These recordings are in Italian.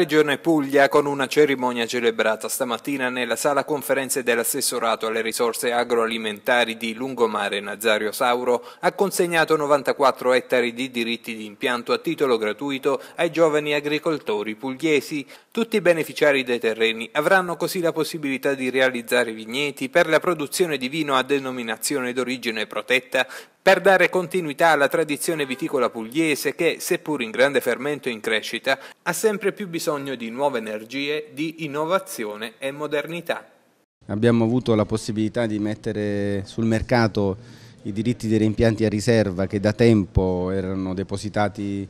Regione Puglia con una cerimonia celebrata stamattina nella sala conferenze dell'assessorato alle risorse agroalimentari di Lungomare Nazario Sauro ha consegnato 94 ettari di diritti di impianto a titolo gratuito ai giovani agricoltori pugliesi. Tutti i beneficiari dei terreni avranno così la possibilità di realizzare vigneti per la produzione di vino a denominazione d'origine protetta per dare continuità alla tradizione viticola pugliese che, seppur in grande fermento e in crescita, ha sempre più bisogno di nuove energie, di innovazione e modernità. Abbiamo avuto la possibilità di mettere sul mercato i diritti dei rimpianti a riserva che da tempo erano depositati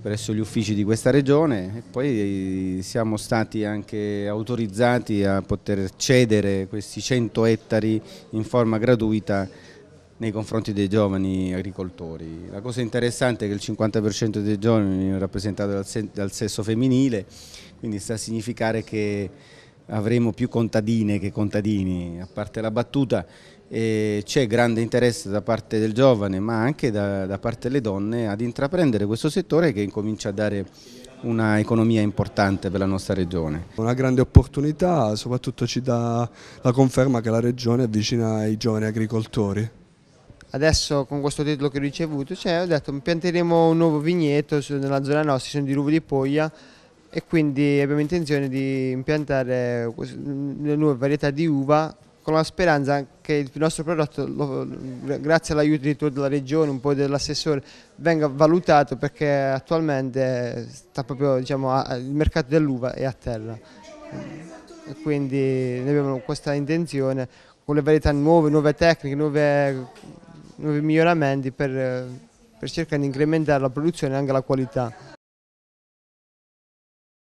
presso gli uffici di questa regione e poi siamo stati anche autorizzati a poter cedere questi 100 ettari in forma gratuita nei confronti dei giovani agricoltori. La cosa interessante è che il 50% dei giovani è rappresentato dal, se dal sesso femminile, quindi sta a significare che avremo più contadine che contadini, a parte la battuta eh, c'è grande interesse da parte del giovane ma anche da, da, parte delle donne ad intraprendere questo settore che incomincia a dare una economia importante per la nostra regione. Una grande opportunità, soprattutto ci dà la conferma che la regione è vicina ai giovani agricoltori adesso con questo titolo che ho ricevuto, cioè, ho detto pianteremo un nuovo vigneto nella zona nostra, sono di Ruvo di Poglia e quindi abbiamo intenzione di impiantare le nuove varietà di uva con la speranza che il nostro prodotto, lo, grazie all'aiuto di tutta la regione, un po' dell'assessore, venga valutato perché attualmente proprio, diciamo, a, il mercato dell'uva è a terra. E quindi noi abbiamo questa intenzione con le varietà nuove, nuove tecniche, nuove nuovi miglioramenti per, eh, per cercare di incrementare la produzione e anche la qualità.